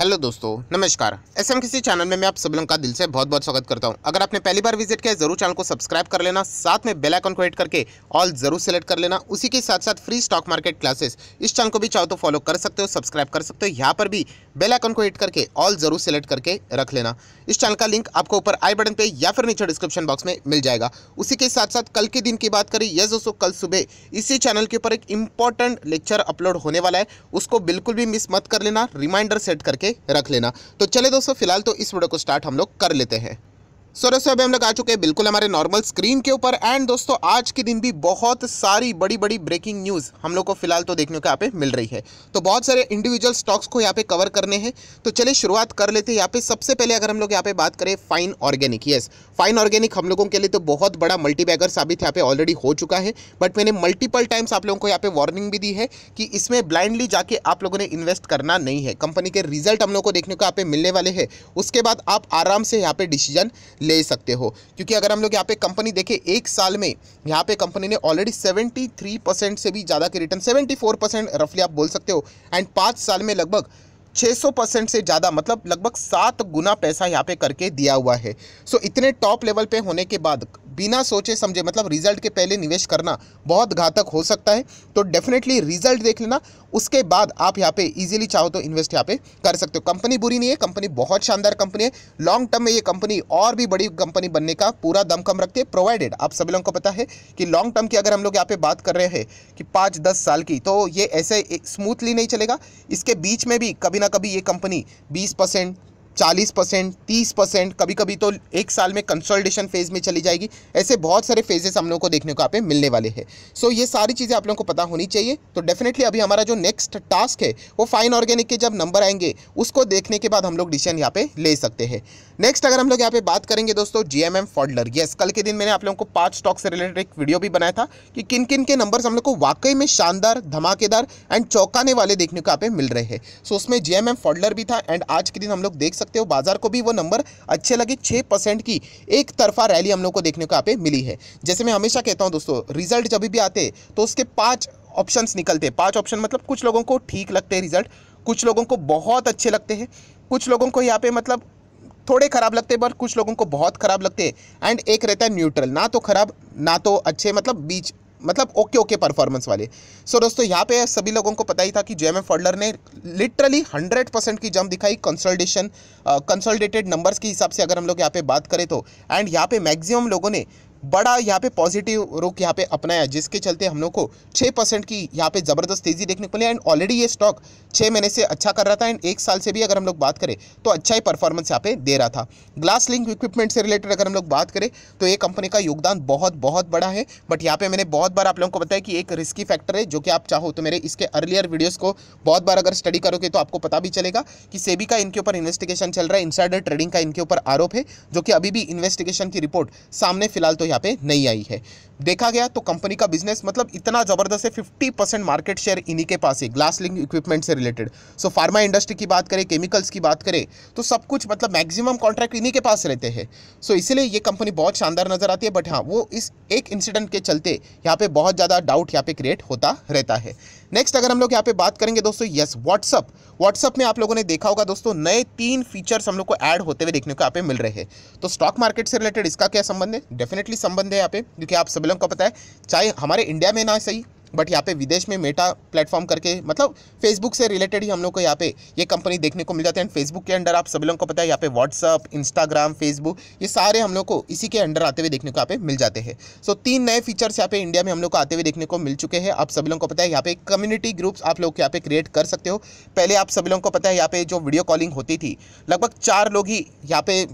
hello दोस्तों नमस्कार S M किसी चैनल में मैं आप सब लोगों का दिल से बहुत बहुत स्वागत करता हूं अगर आपने पहली बार विजिट किया जरूर चैनल को सब्सक्राइब कर लेना साथ में बेल आइकन को हिट करके ऑल जरूर सेलेक्ट कर लेना उसी के साथ साथ फ्री स्टॉक मार्केट क्लासेस इस चैनल को भी चाहो तो फॉलो कर सकते हो सब्सक्राइब कर सकते हो यहाँ पर भी बेल आइकन को हिट करके ऑल जरूर सेलेक्ट करके रख लेना इस चैनल का लिंक आपको ऊपर आई बटन पर या फिर नीचे डिस्क्रिप्शन बॉक्स में मिल जाएगा उसी के साथ साथ कल के दिन की बात करें यस दोस्तों कल सुबह इसी चैनल के ऊपर एक इंपॉर्टेंट लेक्चर अपलोड होने वाला है उसको बिल्कुल भी मिस मत कर लेना रिमाइंडर सेट करके करके रख लेना तो चले दोस्तों फिलहाल तो इस वीडियो को स्टार्ट हम लोग कर लेते हैं सो दोस्तों अभी हम लोग आ चुके हैं बिल्कुल हमारे नॉर्मल स्क्रीन के ऊपर एंड दोस्तों आज के दिन भी बहुत सारी बड़ी बड़ी ब्रेकिंग न्यूज़ हम लोग को फिलहाल तो देखने को यहाँ पे मिल रही है तो बहुत सारे इंडिविजुअल स्टॉक्स को यहाँ पे कवर करने हैं तो चलिए शुरुआत कर लेते हैं यहाँ पे सबसे पहले अगर हम लोग यहाँ पे बात करें Fine Organic yes Fine Organic हम लोगों के लिए तो बहुत बड़ा मल्टीबैगर साबित यहाँ पे ऑलरेडी हो चुका है बट मैंने मल्टीपल टाइम्स आप लोगों को यहाँ पे वार्निंग भी दी है कि इसमें ब्लाइंडली जाके आप लोगों ने इन्वेस्ट करना नहीं है कंपनी के रिजल्ट हम लोग को देखने को यहाँ पे मिलने वाले हैं उसके बाद आप आराम से यहाँ पे डिसीजन ले सकते हो क्योंकि अगर हम लोग यहाँ पे कंपनी देखें एक साल में यहाँ पे कंपनी ने ऑलरेडी 73 परसेंट से भी ज़्यादा के रिटर्न 74 परसेंट रफली आप बोल सकते हो एंड पाँच साल में लगभग 600 परसेंट से ज़्यादा मतलब लगभग सात गुना पैसा यहाँ पे करके दिया हुआ है सो so, इतने टॉप लेवल पे होने के बाद बिना सोचे समझे मतलब रिजल्ट के पहले निवेश करना बहुत घातक हो सकता है तो डेफिनेटली रिजल्ट देख लेना उसके बाद आप यहाँ पे इजीली चाहो तो इन्वेस्ट यहाँ पे कर सकते हो कंपनी बुरी नहीं है कंपनी बहुत शानदार कंपनी है लॉन्ग टर्म में ये कंपनी और भी बड़ी कंपनी बनने का पूरा कम रखती है प्रोवाइडेड आप सभी लोगों को पता है कि लॉन्ग टर्म की अगर हम लोग यहाँ पे बात कर रहे हैं कि पाँच दस साल की तो ये ऐसे स्मूथली नहीं चलेगा इसके बीच में भी कभी ना कभी ये कंपनी बीस परसेंट चालीस परसेंट तीस परसेंट कभी कभी तो एक साल में कंसल्टेशन फेज़ में चली जाएगी ऐसे बहुत सारे फेजेस हम लोग को देखने को आप मिलने वाले हैं सो so, ये सारी चीज़ें आप लोगों को पता होनी चाहिए तो डेफिनेटली अभी हमारा जो नेक्स्ट टास्क है वो फाइन ऑर्गेनिक के जब नंबर आएंगे उसको देखने के बाद हम लोग डिसीजन यहाँ पे ले सकते हैं नेक्स्ट अगर हम लोग यहाँ पे बात करेंगे दोस्तों G M M Pfaudler yes कल के दिन मैंने आप लोगों को पाँच स्टॉक से रिलेटेड एक वीडियो भी बनाया था कि किन किन के नंबर्स हम लोग को वाकई में शानदार धमाकेदार एंड चौंकाने वाले देखने को यहाँ पे मिल रहे हैं सो so, उसमें जी एम एम फॉडलर भी था एंड आज के दिन हम लोग देख सकते सकते हो बाजार को भी वो नंबर अच्छे लगे छः परसेंट की एक तरफा रैली हम लोग को देखने को यहाँ पे मिली है जैसे मैं हमेशा कहता हूँ दोस्तों रिजल्ट जब भी आते तो उसके पाँच ऑप्शंस निकलते हैं ऑप्शन मतलब कुछ लोगों को ठीक लगते हैं रिजल्ट कुछ लोगों को बहुत अच्छे लगते हैं कुछ लोगों को यहाँ पे मतलब थोड़े ख़राब लगते हैं पर कुछ लोगों को बहुत ख़राब लगते हैं एंड एक रहता है न्यूट्रल ना तो ख़राब ना तो अच्छे मतलब बीच मतलब ओके ओके परफॉर्मेंस वाले सो so, दोस्तों यहाँ पे सभी लोगों को पता ही था कि जे एम फॉडलर ने लिटरली 100 परसेंट की जंप दिखाई कंसल्टेशन कंसल्टेटेड नंबर्स के हिसाब से अगर हम लोग यहाँ पे बात करें तो एंड यहाँ पे मैक्सिमम लोगों ने बड़ा यहाँ पे पॉजिटिव रुख यहाँ पे अपनाया जिसके चलते हम लोग को छः परसेंट की यहाँ पे ज़बरदस्त तेज़ी देखने को मिली एंड ऑलरेडी ये स्टॉक छः महीने से अच्छा कर रहा था एंड एक साल से भी अगर हम लोग बात करें तो अच्छा ही परफॉर्मेंस यहाँ पे दे रहा था ग्लास लिंक इक्विपमेंट से रिलेटेड अगर हम लोग बात करें तो ये कंपनी का योगदान बहुत बहुत बड़ा है बट यहाँ पर मैंने बहुत बार आप लोगों को बताया कि एक रिस्की फैक्टर है जो कि आप चाहो तो मेरे इसके अर्लियर वीडियोज़ को बहुत बार अगर स्टडी करोगे तो आपको पता भी चलेगा कि सेबी का इनके ऊपर इन्वेस्टिगेशन चल रहा है इंसाइडर ट्रेडिंग का इनके ऊपर आरोप है जो कि अभी भी इन्वेस्टिगेशन की रिपोर्ट सामने फिलहाल तो यहाँ यहाँ पे नहीं आई है देखा गया तो कंपनी का बिजनेस मतलब इतना ज़बरदस्त है फिफ्टी परसेंट मार्केट शेयर इन्हीं के पास है ग्लास लिंग इक्विपमेंट से रिलेटेड सो फार्मा इंडस्ट्री की बात करें केमिकल्स की बात करें तो सब कुछ मतलब मैक्सिमम कॉन्ट्रैक्ट इन्हीं के पास रहते हैं सो so, इसलिए ये कंपनी बहुत शानदार नज़र आती है बट हाँ वो इस एक इंसिडेंट के चलते यहाँ पे बहुत ज़्यादा डाउट यहाँ पे क्रिएट होता रहता है नेक्स्ट अगर हम लोग यहाँ पे बात करेंगे दोस्तों यस व्हाट्सअप व्हाट्सअप में आप लोगों ने देखा होगा दोस्तों नए तीन फीचर्स हम लोग को ऐड होते हुए देखने को यहाँ पे मिल रहे हैं तो स्टॉक मार्केट से रिलेटेड इसका क्या संबंध है डेफिनेटली संबंध है यहाँ पे क्योंकि आप सभी सम्मेलन का पता है चाहे हमारे इंडिया में ना सही बट यहाँ पे विदेश में मेटा प्लेटफॉर्म करके मतलब फेसबुक से रिलेटेड ही हम लोग को यहाँ पे ये कंपनी देखने को मिल है एंड फेसबुक के अंडर आप सभी लोगों को पता है यहाँ पे व्हाट्सअप इंस्टाग्राम फेसबुक ये सारे हम लोग को इसी के अंडर आते हुए देखने को यहाँ पे मिल जाते हैं सो so, तीन नए फीचर्स यहाँ पे इंडिया में हम लोग को आते हुए देखने को मिल चुके हैं आप सभी लोगों को पता है यहाँ पे कम्युनिटी ग्रुप्स आप लोग यहाँ पे क्रिएट कर सकते हो पहले आप सभी लोगों को पता है यहाँ पे जो वीडियो कॉलिंग होती थी लगभग चार लोग ही यहाँ पे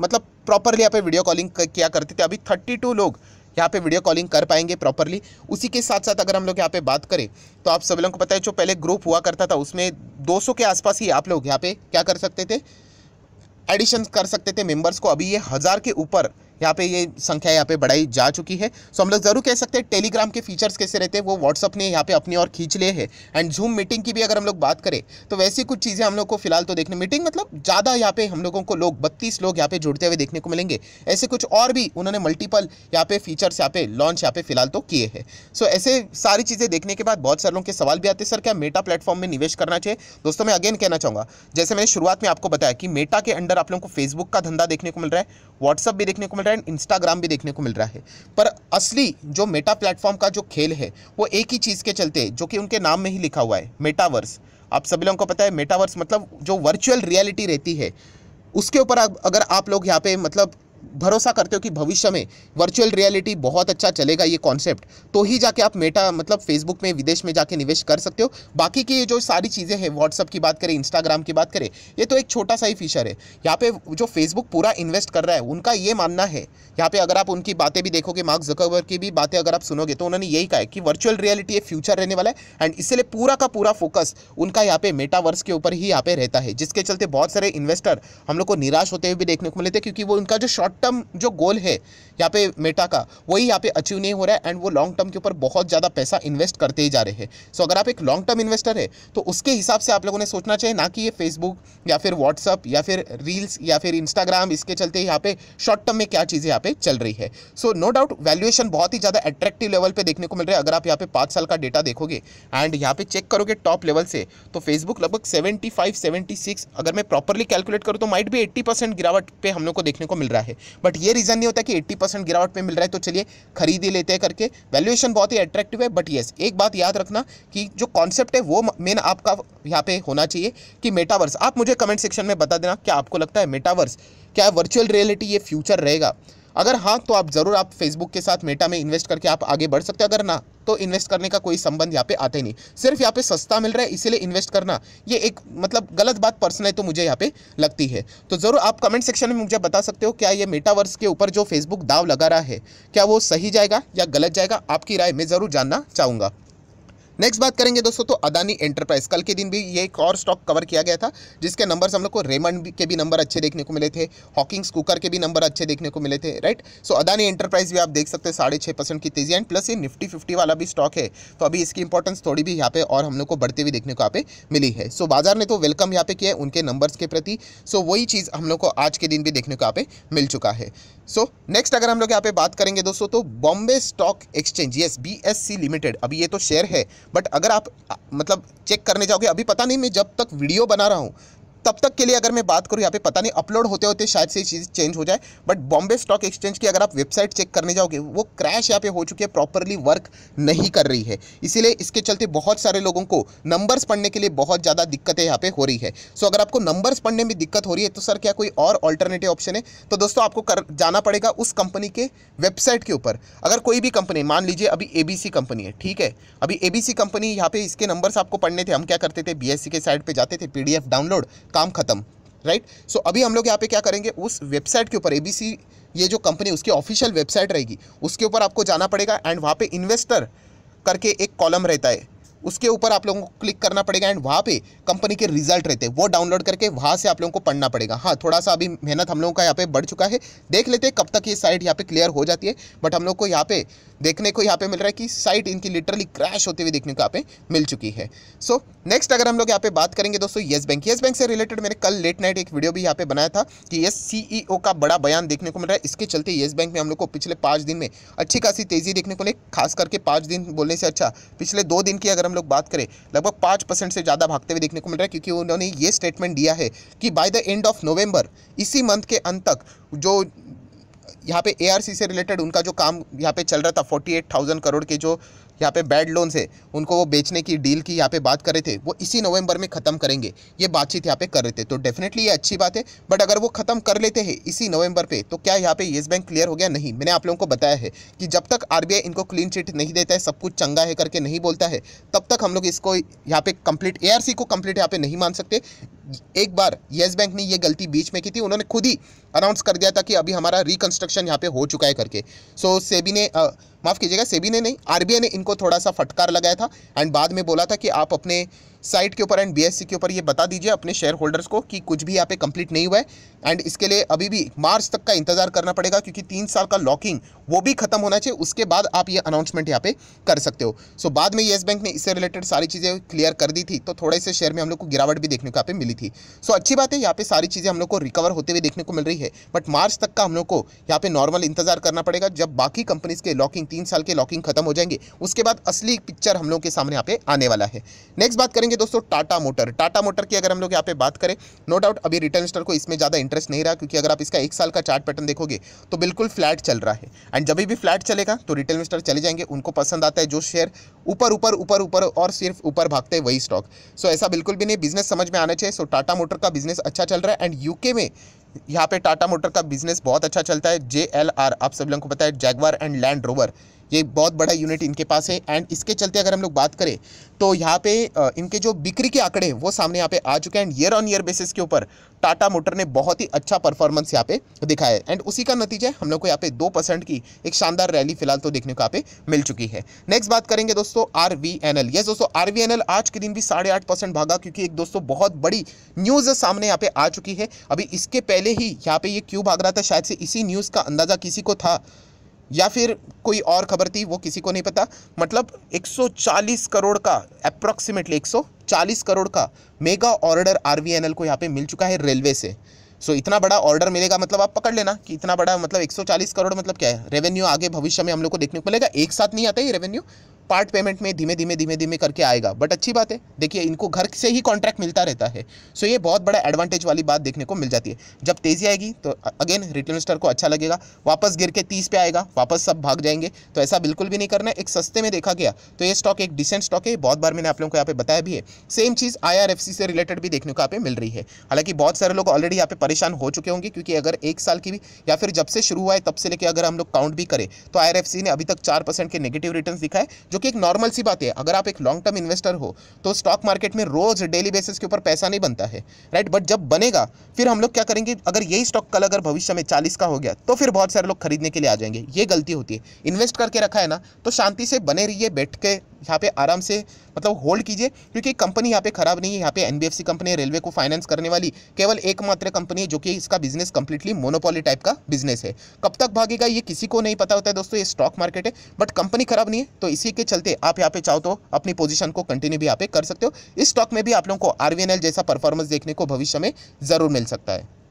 मतलब प्रॉपरली यहाँ पे वीडियो कॉलिंग किया करते थे अभी थर्टी लोग यहाँ पे वीडियो कॉलिंग कर पाएंगे प्रॉपरली उसी के साथ साथ अगर हम लोग यहाँ पे बात करें तो आप सभी लोगों को पता है जो पहले ग्रुप हुआ करता था उसमें 200 के आसपास ही आप लोग यहाँ पे क्या कर सकते थे एडिशन कर सकते थे मेंबर्स को अभी ये हज़ार के ऊपर यहाँ पे ये संख्या यहाँ पे बढ़ाई जा चुकी है सो हम लोग ज़रूर कह सकते हैं टेलीग्राम के फीचर्स कैसे रहते हैं वो व्हाट्सअप ने यहाँ पे अपनी और खींच लिए हैं एंड जूम मीटिंग की भी अगर हम लोग बात करें तो वैसी कुछ चीज़ें हम लोग को फिलहाल तो देखने मीटिंग मतलब ज़्यादा यहाँ पे हम लोगों को लोग बत्तीस लोग यहाँ पे जुड़ते हुए देखने को मिलेंगे ऐसे कुछ और भी उन्होंने मल्टीपल यहाँ पे फीचर्स यहाँ पे लॉन्च यहाँ पे फिलहाल तो किए हैं सो ऐसे सारी चीज़ें देखने के बाद बहुत सारे लोगों के सवाल भी आते हैं सर क्या मेटा प्लेटफॉर्म में निवेश करना चाहिए दोस्तों मैं अगेन कहना चाहूँगा जैसे मैंने शुरुआत में आपको बताया कि मेटा के अंडर आप लोगों को फेसबुक का धंधा देखने को मिल रहा है व्हाट्सअप भी देखने को मिल ट्विटर एंड इंस्टाग्राम भी देखने को मिल रहा है पर असली जो मेटा प्लेटफॉर्म का जो खेल है वो एक ही चीज़ के चलते जो कि उनके नाम में ही लिखा हुआ है मेटावर्स आप सभी लोगों को पता है मेटावर्स मतलब जो वर्चुअल रियलिटी रहती है उसके ऊपर अगर आप लोग यहाँ पे मतलब भरोसा करते हो कि भविष्य में वर्चुअल रियलिटी बहुत अच्छा चलेगा ये कॉन्सेप्ट तो ही जाके आप मेटा मतलब फेसबुक में विदेश में जाके निवेश कर सकते हो बाकी की जो सारी चीज़ें हैं व्हाट्सअप की बात करें इंस्टाग्राम की बात करें ये तो एक छोटा सा ही फीचर है यहाँ पे जो फेसबुक पूरा इन्वेस्ट कर रहा है उनका ये मानना है यहाँ पे अगर आप उनकी बातें भी देखोगे मार्क जकरवर की भी बातें अगर आप सुनोगे तो उन्होंने यही कहा है कि वर्चुअल रियलिटी ये फ्यूचर रहने वाला है एंड इसलिए पूरा का पूरा फोकस उनका यहाँ पे मेटावर्स के ऊपर ही यहाँ पे रहता है जिसके चलते बहुत सारे इन्वेस्टर हम लोग को निराश होते हुए भी देखने को मिलते हैं क्योंकि वो उनका जो शॉर्ट शॉर्ट टर्म जो गोल है यहाँ पे मेटा का वही यहाँ पे अचीव नहीं हो रहा है एंड वो लॉन्ग टर्म के ऊपर बहुत ज़्यादा पैसा इन्वेस्ट करते ही जा रहे हैं सो so, अगर आप एक लॉन्ग टर्म इन्वेस्टर है तो उसके हिसाब से आप लोगों ने सोचना चाहिए ना कि ये फेसबुक या फिर व्हाट्सअप या फिर रील्स या फिर इंस्टाग्राम इसके चलते यहाँ पे शॉर्ट टर्म में क्या चीज़ें यहाँ पे चल रही है सो नो डाउट वैल्यूएशन बहुत ही ज़्यादा अट्रैक्टिव लेवल पर देखने को मिल रहा है अगर आप यहाँ पे पाँच साल का डेटा देखोगे एंड यहाँ पे चेक करोगे टॉप लेवल से तो फेसबुक लगभग सेवेंटी फाइव सेवेंटी सिक्स अगर मैं प्रॉपरली कैलकुलेट करूँ तो माइट भी एट्टी परसेंट गिरावट पे हम लोग को देखने को मिल रहा है बट ये रीज़न नहीं होता कि एट्टी परसेंट गिरावट पे मिल रहा है तो चलिए खरीद ही लेते हैं करके वैल्यूएशन बहुत ही अट्रैक्टिव है बट येस एक बात याद रखना कि जो कॉन्सेप्ट है वो मेन आपका यहाँ पे होना चाहिए कि मेटावर्स आप मुझे कमेंट सेक्शन में बता देना क्या आपको लगता है मेटावर्स क्या वर्चुअल रियलिटी ये फ्यूचर रहेगा अगर हाँ तो आप ज़रूर आप फेसबुक के साथ मेटा में इन्वेस्ट करके आप आगे बढ़ सकते हो अगर ना तो इन्वेस्ट करने का कोई संबंध यहाँ पे आते नहीं सिर्फ यहाँ पे सस्ता मिल रहा है इसीलिए इन्वेस्ट करना ये एक मतलब गलत बात पर्सनल है तो मुझे यहाँ पे लगती है तो ज़रूर आप कमेंट सेक्शन में मुझे बता सकते हो क्या ये मेटावर्स के ऊपर जो फेसबुक दाव लगा रहा है क्या वो सही जाएगा या गलत जाएगा आपकी राय मैं ज़रूर जानना चाहूँगा नेक्स्ट बात करेंगे दोस्तों तो अदानी एंटरप्राइज कल के दिन भी ये एक और स्टॉक कवर किया गया था जिसके नंबर्स हम लोग को रेमंड के भी नंबर अच्छे देखने को मिले थे हॉकिंग्स कुकर के भी नंबर अच्छे देखने को मिले थे राइट सो अदानी एंटरप्राइज भी आप देख सकते हैं साढ़े छः परसेंट की तेजी एंड प्लस ये निफ्टी फिफ्टी वाला भी स्टॉक है तो अभी इसकी इंपॉर्टेंस थोड़ी भी यहाँ पे और हम लोग को बढ़ते हुए देखने को यहाँ पे मिली है सो बाजार ने तो वेलकम यहाँ पे किया है उनके नंबर्स के प्रति सो वही चीज़ हम लोग को आज के दिन भी देखने को यहाँ पे मिल चुका है सो नेक्स्ट अगर हम लोग यहाँ पे बात करेंगे दोस्तों तो Bombay Stock Exchange yes B limited अभी ये तो शेयर है बट अगर आप मतलब चेक करने जाओगे अभी पता नहीं मैं जब तक वीडियो बना रहा हूँ तब तक के लिए अगर मैं बात करूँ यहाँ पे पता नहीं अपलोड होते होते शायद से चीज़ चेंज हो जाए बट बॉम्बे स्टॉक एक्सचेंज की अगर आप वेबसाइट चेक करने जाओगे वो क्रैश यहाँ पे हो चुकी है प्रॉपरली वर्क नहीं कर रही है इसीलिए इसके चलते बहुत सारे लोगों को नंबर्स पढ़ने के लिए बहुत ज़्यादा दिक्कतें यहाँ पे हो रही है सो अगर आपको नंबर्स पढ़ने में दिक्कत हो रही है तो सर क्या कोई और ऑल्टरनेटिव ऑप्शन है तो दोस्तों आपको कर जाना पड़ेगा उस कंपनी के वेबसाइट के ऊपर अगर कोई भी कंपनी मान लीजिए अभी ए कंपनी है ठीक है अभी ए कंपनी यहाँ पे इसके नंबर्स आपको पढ़ने थे हम क्या करते थे बी के साइड पर जाते थे पी डाउनलोड काम खत्म राइट सो अभी हम लोग यहाँ पे क्या करेंगे उस वेबसाइट के ऊपर एबीसी ये जो कंपनी उसकी ऑफिशियल वेबसाइट रहेगी उसके ऊपर आपको जाना पड़ेगा एंड वहाँ पे इन्वेस्टर करके एक कॉलम रहता है उसके ऊपर आप लोगों को क्लिक करना पड़ेगा एंड वहाँ पे कंपनी के रिजल्ट रहते हैं वो डाउनलोड करके वहाँ से आप लोगों को पढ़ना पड़ेगा हाँ थोड़ा सा अभी मेहनत हम लोगों का यहाँ पे बढ़ चुका है देख लेते हैं कब तक ये साइट यहाँ पे क्लियर हो जाती है बट हम लोग को यहाँ पे देखने को यहाँ पे मिल रहा है कि साइट इनकी लिटरली क्रैश होते हुए देखने को यहाँ पे मिल चुकी है सो so, नेक्स्ट अगर हम लोग यहाँ पे बात करेंगे दोस्तों येस बैंक येस बैंक से रिलेटेड मैंने कल लेट नाइट एक वीडियो भी यहाँ पे बनाया था कि येस सी e का बड़ा बयान देखने को मिल रहा है इसके चलते येस बैंक में हम लोग को पिछले पाँच दिन में अच्छी खासी तेज़ी देखने को ले खास करके पाँच दिन बोलने से अच्छा पिछले दो दिन की अगर हम हम लोग बात करें लगभग पाँच परसेंट से ज़्यादा भागते हुए देखने को मिल रहा है क्योंकि उन्होंने ये स्टेटमेंट दिया है कि by the end of November इसी मंथ के अंत तक जो यहाँ पे एआरसी से रिलेटेड उनका जो काम यहाँ पे चल रहा था फोर्टी एट थाउजेंड करोड़ के जो यहाँ पे बैड लोन से उनको वो बेचने की डील की यहाँ पे बात कर रहे थे वो इसी नवंबर में ख़त्म करेंगे ये बातचीत यहाँ पे कर रहे थे तो डेफिनेटली ये अच्छी बात है बट अगर वो ख़त्म कर लेते हैं इसी नवंबर पे तो क्या यहाँ पे येस बैंक क्लियर हो गया नहीं मैंने आप लोगों को बताया है कि जब तक आर इनको क्लीन चिट नहीं देता है सब कुछ चंगा है करके नहीं बोलता है तब तक हम लोग इसको यहाँ पे कम्प्लीट ए को कम्प्लीट यहाँ पे नहीं मान सकते एक बार येस बैंक ने ये गलती बीच में की थी उन्होंने खुद ही अनाउंस कर दिया था कि अभी हमारा रिकन्स्ट्रक्शन एक्शन यहाँ पे हो चुका है करके सो so, सेबी ने माफ़ कीजिएगा सेबी ने नहीं आरबीआई ने इनको थोड़ा सा फटकार लगाया था एंड बाद में बोला था कि आप अपने साइट के ऊपर एंड बीएससी के ऊपर ये बता दीजिए अपने शेयर होल्डर्स को कि कुछ भी यहाँ पे कंप्लीट नहीं हुआ है एंड इसके लिए अभी भी मार्च तक का इंतजार करना पड़ेगा क्योंकि तीन साल का लॉकिंग वो भी खत्म होना चाहिए उसके बाद आप ये अनाउंसमेंट यहाँ पे कर सकते हो सो बाद में येस बैंक ने इससे रिलेटेड सारी चीज़ें क्लियर कर दी थी तो थोड़े से शेयर में हम लोग को गिरावट भी देखने को यहाँ पे मिली थी सो अच्छी बात है यहाँ पे सारी चीज़ें हम लोग को रिकवर होते हुए देखने को मिल रही है बट मार्च तक का हम लोग को यहाँ पे नॉर्मल इंतजार करना पड़ेगा जब बाकी कंपनीज के लॉकिंग तीन साल के लॉकिंग खत्म हो जाएंगे उसके बाद असली पिक्चर हम लोग के सामने यहाँ पे आने वाला है नेक्स्ट बात करेंगे देखेंगे दोस्तों टाटा मोटर टाटा मोटर की अगर हम लोग यहाँ पे बात करें नो डाउट अभी रिटर्न स्टर को इसमें ज़्यादा इंटरेस्ट नहीं रहा क्योंकि अगर आप इसका एक साल का चार्ट पैटर्न देखोगे तो बिल्कुल फ्लैट चल रहा है एंड जब भी फ्लैट चलेगा तो रिटेल इन्वेस्टर चले जाएंगे उनको पसंद आता है जो शेयर ऊपर ऊपर ऊपर ऊपर और सिर्फ ऊपर भागते हैं वही स्टॉक सो ऐसा बिल्कुल भी नहीं बिजनेस समझ में आना चाहिए सो टाटा मोटर का बिजनेस अच्छा चल रहा है एंड यूके में यहाँ पे टाटा मोटर का बिजनेस बहुत अच्छा चलता है जे आप सब लोगों को पता है जैगवार एंड लैंड रोवर ये बहुत बड़ा यूनिट इनके पास है एंड इसके चलते अगर हम लोग बात करें तो यहाँ पे इनके जो बिक्री के आंकड़े हैं वो सामने यहाँ पे आ चुके हैं and year on year basis के ऊपर टाटा मोटर ने बहुत ही अच्छा परफॉर्मेंस यहाँ पे दिखाया है एंड उसी का नतीजा हम लोग को यहाँ पे दो परसेंट की एक शानदार रैली फिलहाल तो देखने को यहाँ पे मिल चुकी है नेक्स्ट बात करेंगे दोस्तों R V N L yes दोस्तों आर वी एन एल आज के दिन भी साढ़े आठ परसेंट भागा क्योंकि एक दोस्तों बहुत बड़ी न्यूज़ सामने यहाँ पे आ चुकी है अभी इसके पहले ही यहाँ पे ये क्यों भाग रहा था शायद से इसी न्यूज़ का अंदाज़ा किसी को था या फिर कोई और खबर थी वो किसी को नहीं पता मतलब 140 करोड़ का अप्रॉक्सीमेटली 140 करोड़ का मेगा ऑर्डर आर को यहाँ पे मिल चुका है रेलवे से सो so, इतना बड़ा ऑर्डर मिलेगा मतलब आप पकड़ लेना कि इतना बड़ा मतलब 140 करोड़ मतलब क्या है रेवेन्यू आगे भविष्य में हम लोग को देखने को मिलेगा एक साथ नहीं आता ही ये रेवेन्यू पार्ट पेमेंट में धीमे धीमे धीमे धीमे करके आएगा बट अच्छी बात है देखिए इनको घर से ही कॉन्ट्रैक्ट मिलता रहता है सो ये बहुत बड़ा एडवांटेज वाली बात देखने को मिल जाती है जब तेज़ी आएगी तो अगेन रिटेल स्टर को अच्छा लगेगा वापस गिर के तीस पे आएगा वापस सब भाग जाएंगे तो ऐसा बिल्कुल भी नहीं करना है एक सस्ते में देखा गया तो ये स्टॉक एक डिसेंट स्टॉक है बहुत बार मैंने आप लोगों को यहाँ पे बताया भी है सेम चीज़ आई से रिलेटेड भी देखने को यहाँ पे मिल रही है हालांकि बहुत सारे लोग ऑलरेडी यहाँ पे परेशान हो चुके होंगे क्योंकि अगर एक साल की भी या फिर जब से शुरू हुआ है तब से लेकर अगर हम लोग काउंट भी करें तो आई ने अभी तक चार के नेगेटिव रिटर्न दिखाए जो कि एक नॉर्मल सी बात है अगर आप एक लॉन्ग टर्म इन्वेस्टर हो तो स्टॉक मार्केट में रोज डेली बेसिस के ऊपर पैसा नहीं बनता है राइट बट जब बनेगा फिर हम लोग क्या करेंगे अगर यही स्टॉक कल अगर भविष्य में चालीस का हो गया तो फिर बहुत सारे लोग खरीदने के लिए आ जाएंगे ये गलती होती है इन्वेस्ट करके रखा है ना तो शांति से बने रहिए बैठ के यहाँ पे आराम से मतलब होल्ड कीजिए क्योंकि कंपनी यहाँ पे खराब नहीं है यहाँ पे एनबीएफसी कंपनी है रेलवे को फाइनेंस करने वाली केवल एकमात्र कंपनी है जो कि इसका बिजनेस कंप्लीटली मोनोपोली टाइप का बिजनेस है कब तक भागेगा ये किसी को नहीं पता होता है दोस्तों ये स्टॉक मार्केट है बट कंपनी खराब नहीं है तो इसी के चलते आप यहाँ पे चाहो तो अपनी पोजिशन को कंटिन्यू भी यहाँ पे कर सकते हो इस स्टॉक में भी आप लोगों को आर जैसा परफॉर्मेंस देखने को भविष्य में जरूर मिल सकता है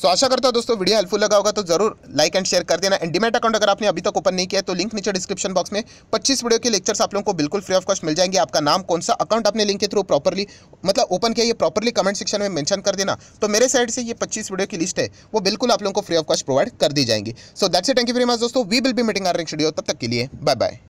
सो आशा करता हूँ दोस्तों वीडियो हेल्पफुल लगा होगा तो जरूर लाइक एंड शेयर कर देना एंड डिमेट अकाउंट अगर आपने अभी तक ओपन नहीं किया तो लिंक नीचे डिस्क्रिप्शन बॉक्स में 25 वीडियो के लेक्चर्स आप लोगों को बिल्कुल फ्री ऑफ कॉस्ट मिल जाएंगे आपका नाम कौन सा अकाउंट आपने लिंक के थ्रू प्रॉपरली मतलब ओपन किया ये प्रॉपरली कमेंट सेक्शन में मैंशन कर देना तो मेरे साइड से ये पच्चीस वीडियो की लिस्ट है वो बिल्कुल आप लोगों को फ्री ऑफ कॉस्ट प्रोवाइड कर दी जाएंगी so that's a thank you very much दोस्तों we will be meeting our next video तब तक के लिए बाय बाय